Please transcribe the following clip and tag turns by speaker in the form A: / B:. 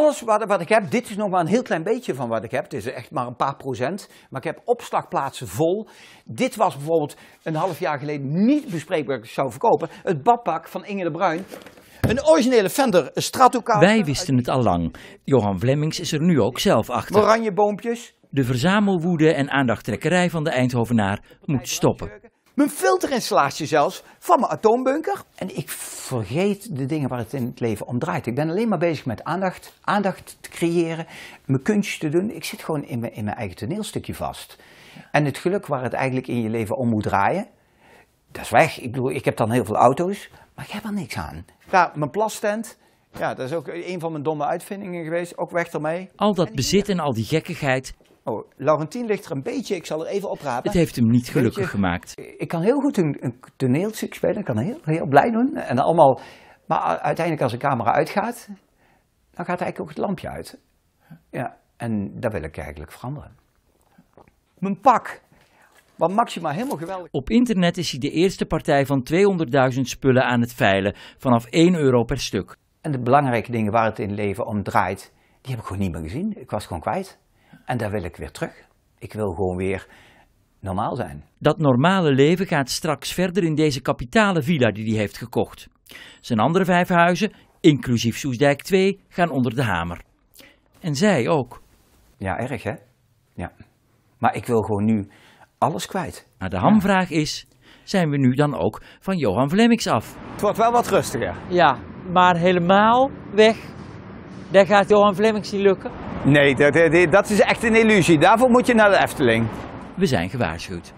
A: alles wat, wat, ik heb, dit is nog maar een heel klein beetje van wat ik heb. Het is echt maar een paar procent. Maar ik heb opslagplaatsen vol. Dit was bijvoorbeeld een half jaar geleden niet bespreekbaar dat ik zou verkopen. Het badpak van Inge de Bruin. Een originele Fender Stratocaster. Wij wisten het al lang. Johan Vlemmings is er nu ook zelf achter. Oranjeboompjes. De verzamelwoede en aandachttrekkerij van de Eindhovenaar moet stoppen. Mijn filterinstallatie zelfs van mijn atoombunker. En ik vergeet de dingen waar het in het leven om draait. Ik ben alleen maar bezig met aandacht, aandacht te creëren, mijn kunstje te doen. Ik zit gewoon in mijn, in mijn eigen toneelstukje vast. En het geluk waar het eigenlijk in je leven om moet draaien, dat is weg. Ik ik heb dan heel veel auto's, maar ik heb er niks aan. Ja, mijn plastent, ja, dat is ook een van mijn domme uitvindingen geweest. Ook weg ermee. Al dat bezit en al die gekkigheid Oh, Laurentien ligt er een beetje, ik zal er even op oprapen. Het heeft hem niet gelukkig gemaakt. Ik kan heel goed een, een toneelstuk spelen, ik kan heel, heel blij doen. En allemaal, maar uiteindelijk als de camera uitgaat, dan gaat eigenlijk ook het lampje uit. Ja, en dat wil ik eigenlijk veranderen. Mijn pak, wat Maxima helemaal geweldig. Op internet is hij de eerste partij van 200.000 spullen aan het veilen, vanaf 1 euro per stuk. En de belangrijke dingen waar het in leven om draait, die heb ik gewoon niet meer gezien. Ik was gewoon kwijt. En daar wil ik weer terug. Ik wil gewoon weer normaal zijn. Dat normale leven gaat straks verder in deze kapitale villa die hij heeft gekocht. Zijn andere vijf huizen, inclusief Soesdijk 2, gaan onder de hamer. En zij ook. Ja, erg hè? Ja. Maar ik wil gewoon nu alles kwijt. Maar de hamvraag is, zijn we nu dan ook van Johan Vlemmix af? Het wordt wel wat rustiger. Ja, maar helemaal weg, daar gaat Johan Vlemmings niet lukken. Nee, dat, eh, dat is echt een illusie. Daarvoor moet je naar de Efteling. We zijn gewaarschuwd.